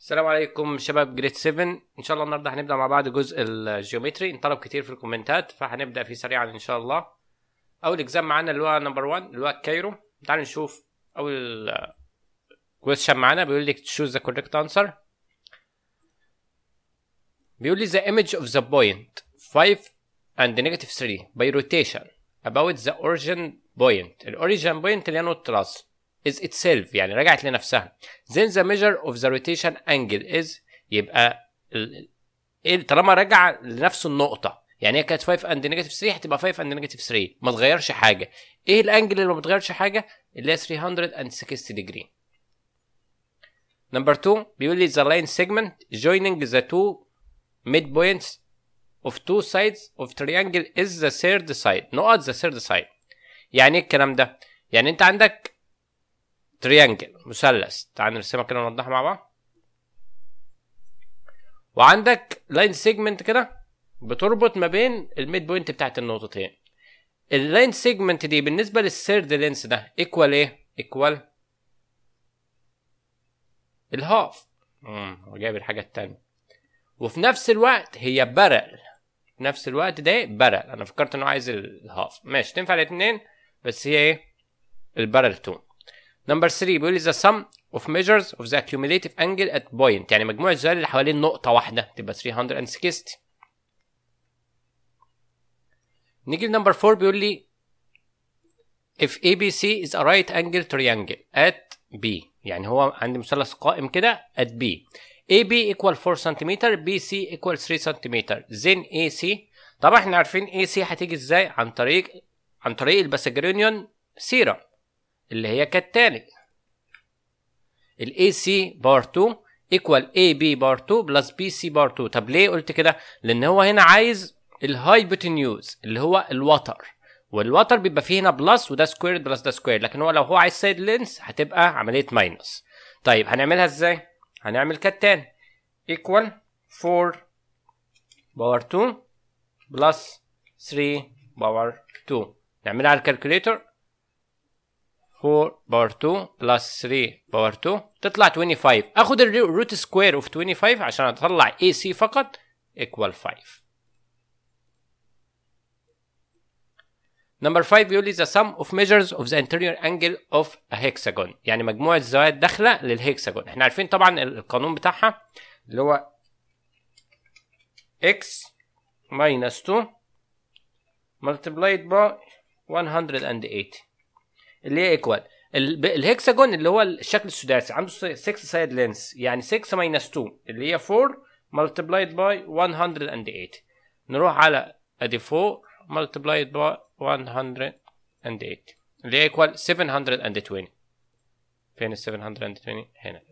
السلام عليكم شباب جريد 7 ان شاء الله النهارده هنبدا مع بعض جزء الجيومتري انطلب كتير في الكومنتات فهنبدا فيه سريعا ان شاء الله اول اكزام معانا اللي هو نمبر 1 اللي هو الكايرو تعالوا نشوف اول كويشن معانا بيقول لك تشوز ذا كوريكت انسر بيقول لي the image of the point 5 and negative 3 by rotation about the origin point الاوريجن بوينت اللي هي نقطه الاصل is itself يعني رجعت لنفسها then the measure of the rotation angle is يبقى إيه، طالما رجع لنفس النقطة يعني هي كانت 5 اند نيجاتيف 3 هتبقى 5 اند نيجاتيف 3 ما تغيرش حاجة ايه الانجل اللي ما بتغيرش حاجة اللي هي 360 ديجري نمبر 2 بيقول لي the line segment joining the two midpoints of two sides of triangle is the third side نقط the third side يعني ايه الكلام ده يعني انت عندك تريانجل مثلث تعال نرسمها كده ونوضحها مع بعض وعندك لاين سيجمنت كده بتربط ما بين الميد بوينت بتاعت النقطتين اللاين سيجمنت دي بالنسبه للثيرد لينس ده ايكوال ايه ايكوال الهاف امم وجايب الحاجه التانية وفي نفس الوقت هي برل في نفس الوقت ده برل انا فكرت انه عايز الهاف ماشي تنفع الاتنين بس هي ايه البرل تو نمبر 3 بيقول لي the sum of measures of the accumulative angle at point يعني مجموع الزوايا اللي حوالين نقطة واحدة تبقى 360 نيجي لنمبر 4 بيقول لي if ABC is a right angle triangle at B يعني هو عندي مثلث قائم كده at B AB equal 4 cm BC equal 3 cm then AC طبعا احنا عارفين AC هتيجي ازاي عن طريق عن طريق الباسجرينيون سيرم اللي هي كالتالي ال AC بار 2 ايكوال AB بار 2 بلس BC بار 2 طب ليه قلت كده؟ لأن هو هنا عايز الهايبوتنيوز اللي هو الوتر والوتر بيبقى فيه هنا بلس وده سكوير بلس ده سكوير لكن هو لو هو عايز سايد لينس هتبقى عملية ماينس طيب هنعملها ازاي؟ هنعمل كالتالي equal 4 باور 2 بلس 3 باور 2 نعملها على الكالكوليتر 4 باور 2 بلس 3 باور 2 تطلع 25 اخد الروت سكوير اوف 25 عشان اطلع اي سي فقط ايكوال 5 نمبر 5 بيقول لي the sum of measures of the interior angle of a hexagon يعني مجموع الزوايا الداخله للهيكساجون احنا عارفين طبعا القانون بتاعها اللي هو x minus 2 multiplied by 180 اللي هي ايكوال الهكساجون اللي هو الشكل السداسي عنده 6 سايد لينس يعني 6 ماينس 2 اللي هي 4 ملتبلايد باي 108 نروح على ادي 4 ملتبلايد باي 108 اللي هي ايكوال 720 فين ال 720 هنا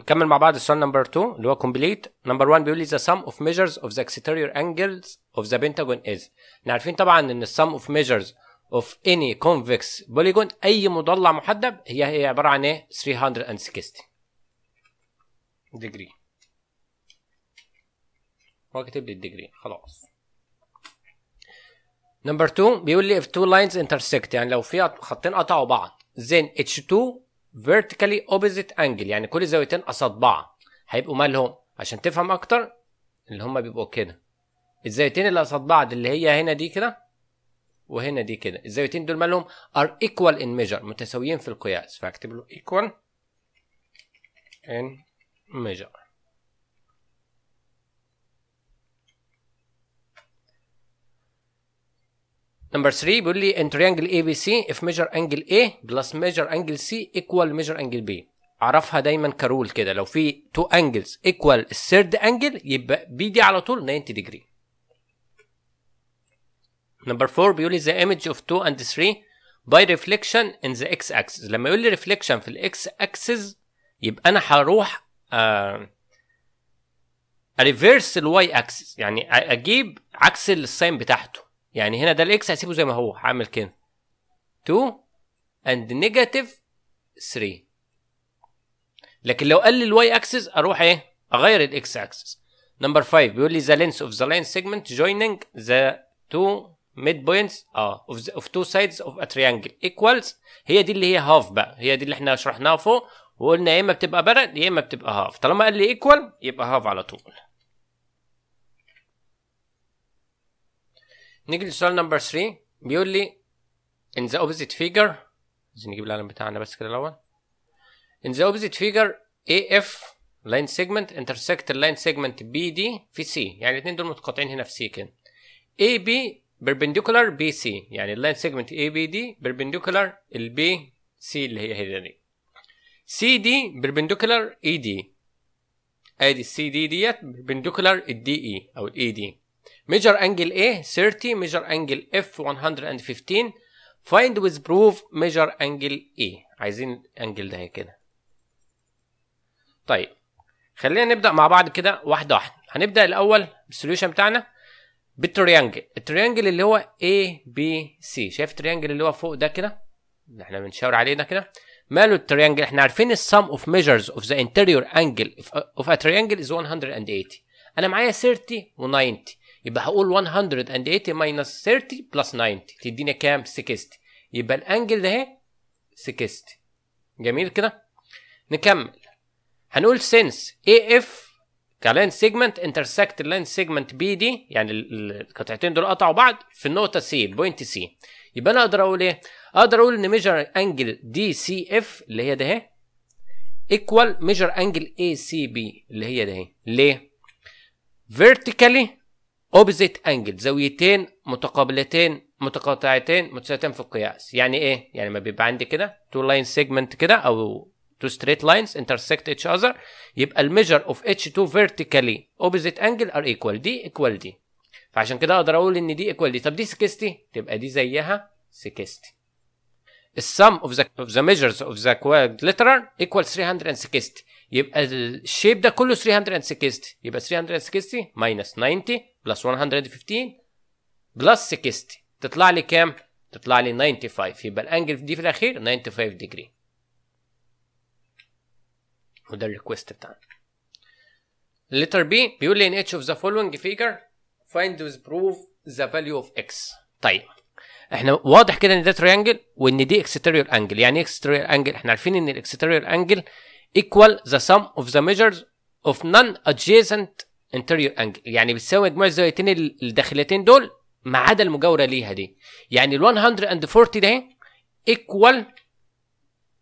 نكمل مع بعض السؤال نمبر 2 اللي هو كومبليت نمبر 1 بيقول لي the sum of measures of the exterior angles of the pentagon is احنا عارفين طبعا ان السم اوف measures اوف اني كونفكس بوليجون اي مضلع محدب هي هي عباره عن ايه 360 ديجري واكتب لي الديجري خلاص نمبر 2 بيقول لي if two lines intersect يعني لو في خطين قطعوا بعض then H2 vertically opposite angle يعني كل زاويتين قصاد بعض هيبقوا مالهم عشان تفهم اكتر اللي هما بيبقوا كده الزاويتين اللي قصاد بعض اللي هي هنا دي كده وهنا دي كده الزاويتين دول مالهم ار ايكوال ان ميجر متساويين في القياس فاكتب له ايكوال ان ميجر نمبر 3 بيقول لي ان تريانجل اي بي سي اف ميجر انجل اي بلس ميجر انجل سي ايكوال ميجر انجل بي اعرفها دايما كرول كده لو في تو انجلز ايكوال الثيرد انجل يبقى بي دي على طول 90 ديجري نمبر 4 بيقول لي ذا ايمج اوف 2 اند 3 باي ريفليكشن ان ذا اكس اكسس لما يقول لي ريفليكشن في الاكس اكسس يبقى انا هروح اريفيرس الواي اكسس يعني اجيب عكس الساين بتاعته يعني هنا ده الاكس هسيبه زي ما هو هعمل كده 2 اند نيجاتيف 3 لكن لو قال لي الواي اكسس اروح ايه اغير الاكس اكسس نمبر 5 بيقول لي ذا لينس اوف ذا لاين سيجمنت جوينينج ذا 2 ميد بوينتس اه اوف تو سايدز اوف ا تريانجل ايكوالز هي دي اللي هي هاف بقى هي دي اللي احنا شرحناها فوق وقلنا يا اما بتبقى برد يا اما بتبقى هاف طالما قال لي ايكوال يبقى هاف على طول نيجي للسؤال نمبر 3 بيقول لي in the opposite figure عايزين نجيب العلم بتاعنا بس كده الاول in the opposite figure AF line segment intersect line segment BD في C يعني الاثنين دول متقاطعين هنا في C كده AB بيربنديكولار بي سي يعني اللاين سيجمنت اي بي دي بيربنديكولار البي سي اللي هي هي دي سي دي بيربنديكولار اي دي ادي السي دي ديت بيربنديكولار الدي اي او الاي دي ميجر انجل اي 30 ميجر انجل اف 115 فايند ويز بروف ميجر انجل اي عايزين الانجل ده كده طيب خلينا نبدا مع بعض كده واحده واحده هنبدا الاول بالسوليوشن بتاعنا بالتريانجل التريانجل اللي هو اي بي سي شايف التريانجل اللي هو فوق ده كده اللي احنا بنشاور عليه ده كده ماله التريانجل احنا عارفين السم اوف ميجرز اوف ذا انتيريور انجل اوف ا تريانجل از 180 انا معايا 30 و90 يبقى هقول 180 ماينس 30 بلس 90 تديني كام 60 يبقى الانجل ده اهي 60 جميل كده نكمل هنقول سينس اي اف كلاين سيجمنت انترسكت اللاين سيجمنت بي دي يعني القطعتين دول قطعوا بعض في النقطه سي البوينت سي يبقى انا اقدر اقول ايه؟ اقدر اقول ان ميجر انجل دي سي اف اللي هي ده اهي ايكوال ميجر انجل اي سي بي اللي هي ده اهي ليه؟ فيرتيكالي اوبزيت انجل زاويتين متقابلتين متقاطعتين متساويتين في القياس يعني ايه؟ يعني ما بيبقى عندي كده تو لاين سيجمنت كده او تو straight lines intersect each other يبقى الميجر اوف H2 vertically opposite angle are equal دي equal دي فعشان كده اقدر اقول ان دي equal دي طب دي 60 تبقى دي زيها 60 السم اوف ذا اوف ذا measures اوف ذا quadrilateral equal 360 يبقى الشيب ده كله 360 يبقى 360 minus 90 plus 115 plus 60 تطلع لي كام؟ تطلع لي 95 يبقى الانجل دي في الاخير 95 ديجري وده الريكوست بتاعنا letter B بيقول لي in each of the following figure find with proof the value of x طيب احنا واضح كده ان ده تريانجل وان دي exterior angle يعني ايه exterior angle احنا عارفين ان الاكستيريور انجل equal the sum of the measures of non adjacent interior angle يعني بتساوي مجموع الزاويتين الداخلتين دول ما عدا المجاوره ليها دي يعني ال 140 ده إيه؟ equal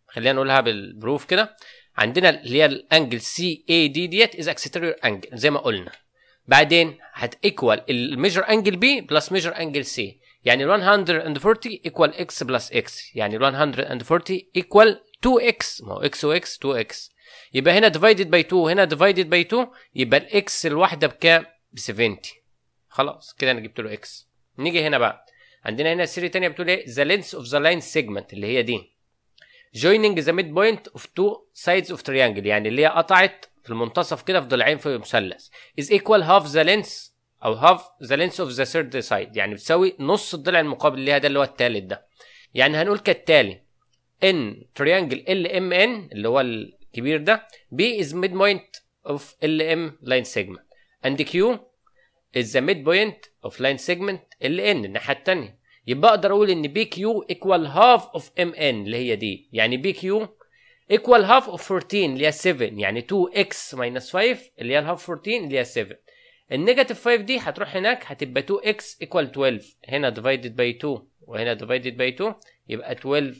خلينا نقولها بالبروف كده عندنا اللي هي الانجل سي اي دي ديت از اكستيريور انجل زي ما قلنا بعدين هتيكوال الميجر انجل بي بلس ميجر انجل سي يعني 140 ايكوال اكس بلس اكس يعني 140 ايكوال 2 اكس ما هو اكس واكس 2 اكس يبقى هنا ديفايدد باي 2 وهنا ديفايدد باي 2 يبقى الاكس الواحده بكام؟ ب 70 خلاص كده انا جبت له اكس نيجي هنا بقى عندنا هنا سيري تانية بتقول ايه ذا لينس اوف ذا لاين سيجمنت اللي هي دي joining the midpoint of two sides of triangle يعني اللي هي قطعت في المنتصف كده في ضلعين في مثلث is equal half the length او half the length of the third side يعني بتساوي نص الضلع المقابل ليها ده اللي هو الثالث ده يعني هنقول كالتالي ان تريانجل ال ام ان اللي هو الكبير ده بي is midpoint of ال ام line segment and Q is the midpoint of line segment ال ان الناحية التانية يبقى اقدر اقول ان بي كيو ايكوال هاف اوف ام ان اللي هي دي يعني بي كيو ايكوال هاف اوف 14 اللي هي 7 يعني 2 اكس ماينس 5 اللي هي الهاف 14 اللي هي 7 النيجاتيف 5 دي هتروح هناك هتبقى 2 اكس ايكوال 12 هنا ديفايدد باي 2 وهنا ديفايدد باي 2 يبقى 12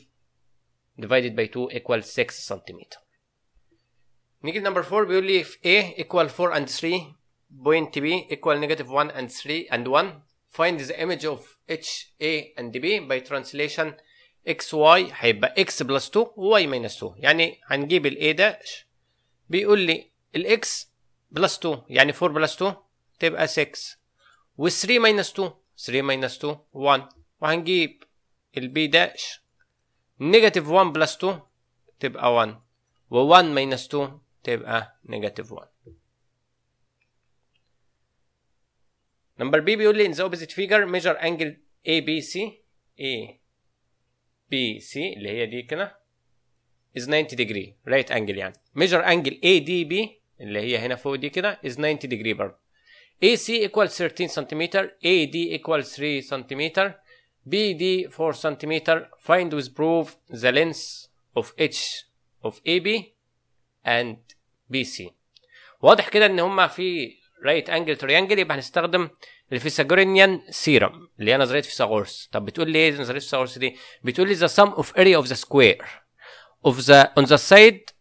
ديفايدد باي 2 ايكوال 6 سنتيمتر نيجي نمبر 4 بيقول لي في A equal 4 and 3 point B equal negative 1 and 3 and 1 find the image of اتش اي اند بي باي ترانسليشن اكس واي هيبقى اكس بلس 2 وواي ماينس 2 يعني هنجيب الاي داش بيقول لي الاكس بلس 2 يعني 4 بلس 2 تبقى 6 و3 ماينس 2 3 ماينس 2 1 وهنجيب البي داش نيجاتيف 1 بلس 2 تبقى 1 و1 ماينس 2 تبقى نيجاتيف 1 نمبر بي بيقول لي ان ذا اوبوزيت فيجر ميجر انجل اي بي سي اي بي سي اللي هي دي كده از 90 degree رايت right انجل يعني ميجر انجل اي دي بي اللي هي هنا فوق دي كده از 90 degree برضه اي سي ايكوال 13 سنتيمتر اي دي ايكوال 3 سنتيمتر بي دي 4 سنتيمتر find with proof the length of اتش of اي بي and بي سي واضح كده ان هما في رايت انجل تريانجل يبقى هنستخدم الفيثاغورينيان سيرم اللي هي نظريه فيثاغورس طب بتقول لي ايه نظريه فيثاغورس دي بتقول لي the sum of area of the square of the on the side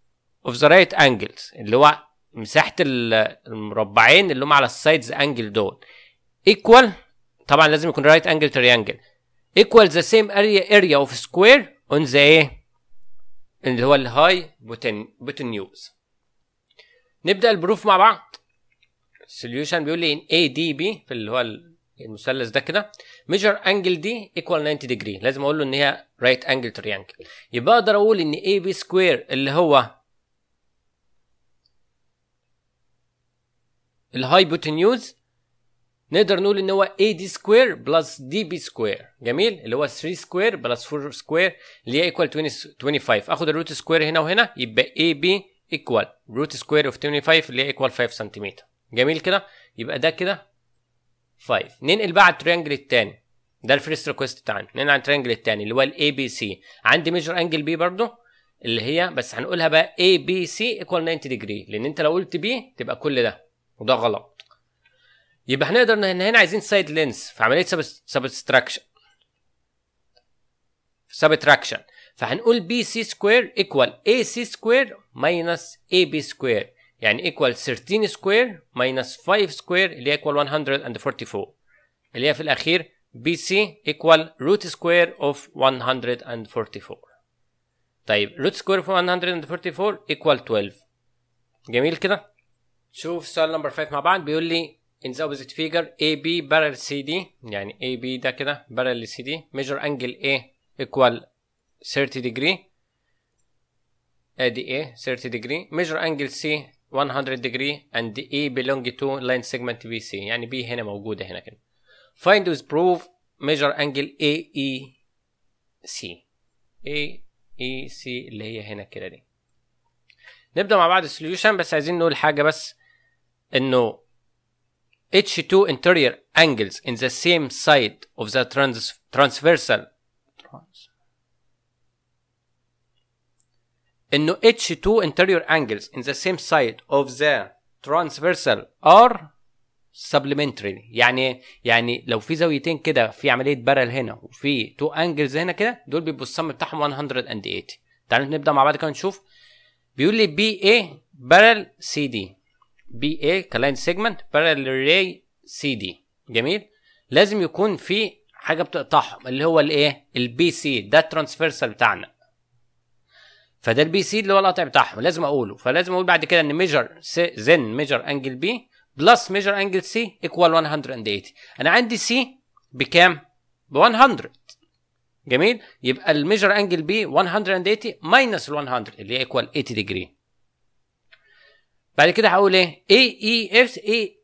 of the right angles اللي هو مساحه المربعين اللي هم على السايدز انجل دول ايكوال طبعا لازم يكون رايت انجل تريانجل ايكوال the same area area of square on the ايه اللي هو الهاي بوتنيوز نبدا البروف مع بعض سوليوشن بيقول لي ان اي دي بي في اللي هو المثلث ده كده ميجر انجل دي ايكوال 90 ديجري لازم اقول له ان هي رايت انجل تريانجل يبقى اقدر اقول ان اي بي سكوير اللي هو الهايبوتنيوز نقدر نقول ان هو اي دي سكوير بلس دي بي سكوير جميل اللي هو 3 سكوير بلس 4 سكوير اللي هي ايكوال 25 اخد الروت سكوير هنا وهنا يبقى اي بي ايكوال روت سكوير اوف 25 اللي هي ايكوال 5 سنتيمتر جميل كده يبقى ده كده 5 ننقل بقى على التريانجل الثاني ده الفيرست ريكويست بتاعنا ننقل على التريانجل الثاني اللي هو الاي بي سي عندي ميجر انجل بي برضو اللي هي بس هنقولها بقى اي بي سي ايكوال 90 ديجري لان انت لو قلت بي تبقى كل ده وده غلط يبقى هنقدر ان هنا عايزين سايد لينس في عمليه سبستراكشن سبستراكشن فهنقول بي سي سكوير ايكوال اي سي سكوير ماينس اي بي سكوير يعني equal 13 سكوير minus 5 سكوير اللي هي equal 144 اللي هي في الأخير BC equal root square of 144 طيب root square of 144 equal 12 جميل كده شوف سؤال نمبر 5 مع بعض بيقول لي in the opposite figure AB parallel CD يعني AB ده كده parallel CD measure angle A equal 30 degree ادي A 30 degree measure angle C 100 degree and A belong to line segment BC يعني B هنا موجودة هنا كده find with proof measure angle AEC AEC اللي هي هنا كده دي نبدأ مع بعض السوليوشن بس عايزين نقول حاجة بس انه H2 interior angles in the same side of the trans transversal trans انه H2 interior angles in the same side of the transversal are supplementary يعني يعني لو في زاويتين كده في عمليه برل هنا وفي تو انجلز هنا كده دول بيبقوا السم بتاعهم 180 تعالوا نبدا مع بعض كده نشوف بيقول لي بي اي برل سي دي بي اي كلاين سيجمنت برل ري سي دي جميل لازم يكون في حاجه بتقطعهم اللي هو الايه البي سي ده الترانسفيرسال بتاعنا فده البي سي اللي هو القطع بتاعهم لازم اقوله فلازم اقول بعد كده ان ميجر سي زن ميجر انجل بي بلس ميجر انجل سي ايكوال 180 انا عندي سي بكام ب 100 جميل يبقى الميجر انجل بي 180 ماينس ال 100 اللي هي ايكوال 80 ديجري بعد كده هقول ايه اي اي اف اي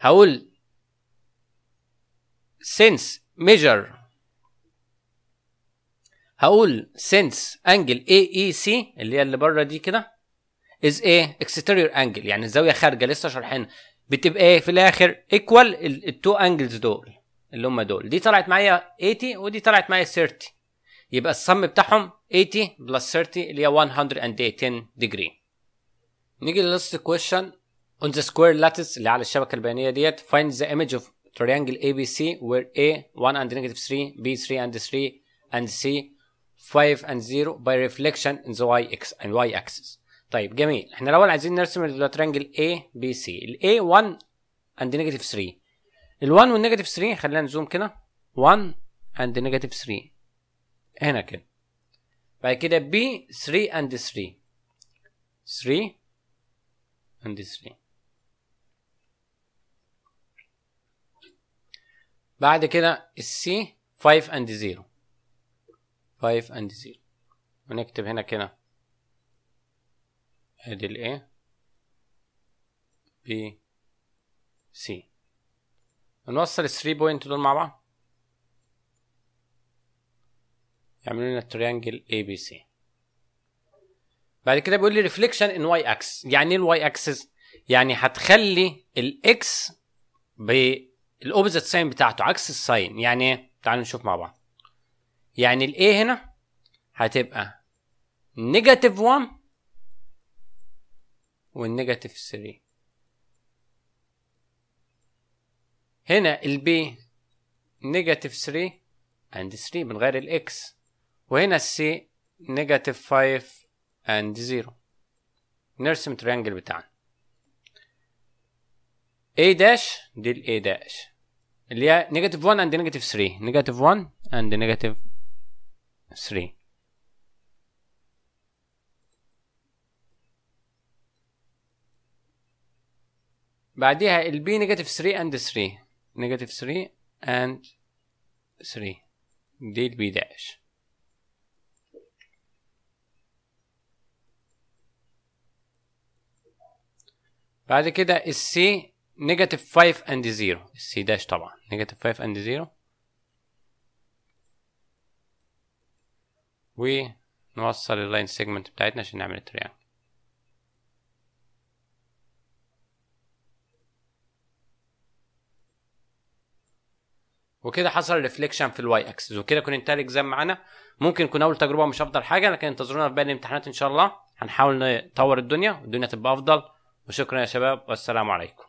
هقول سينس ميجر هقول since angle AEC اللي هي اللي بره دي كده is ايه exterior angle يعني الزاويه خارجه لسه شارحينها بتبقى ايه في الاخر ايكوال التو انجلز دول اللي هم دول دي طلعت معايا 80 ودي طلعت معايا 30 يبقى الصم بتاعهم 80 بلس 30 اللي هي 110 ديجري نيجي للست كويشن on the square lattice اللي على الشبكه البيانيه ديت find the image of triangle ABC where A 1 and negative 3 B 3 and 3 and C 5 and 0 by reflection in the y x and y axis طيب جميل احنا الاول عايزين نرسم الترينجل A B C ال A 1 and negative 3 ال 1 negative 3 خلينا نزوم كده 1 and negative 3 هنا كده بعد كده B 3 and 3 3 and 3 بعد كده C 5 and 0 5 and 0 ونكتب هنا كده ادي ال A B C ونوصل ال 3 بوينت دول مع بعض يعملوا لنا التريانجل ABC بعد كده بيقول لي ريفليكشن ان واي اكس يعني ايه الواي اكسس يعني هتخلي الاكس بالاوبزيت ساين بتاعته عكس الساين يعني ايه؟ تعالوا نشوف مع بعض يعني ال A هنا هتبقى نيجاتيف 1 والنيجاتيف 3 هنا البي نيجاتيف 3 اند 3 من غير الاكس وهنا السي نيجاتيف 5 اند 0 نرسم تريانجل بتاعنا A داش دي الـ A داش اللي هي نيجاتيف 1 اند نيجاتيف 3 نيجاتيف 1 اند نيجاتيف 3 بعديها B negative 3 and 3 negative 3 and 3 دي ال B داش بعد كده ال C negative 5 and 0 ال C داش طبعا negative 5 and 0 ونوصل اللاين سيجمنت بتاعتنا عشان نعمل التريانج وكده حصل ريفليكشن في الواي اكسس وكده كنا انتهى الاكزام معانا ممكن يكون اول تجربه مش افضل حاجه لكن انتظرونا في باقي الامتحانات ان شاء الله هنحاول نطور الدنيا والدنيا تبقى افضل وشكرا يا شباب والسلام عليكم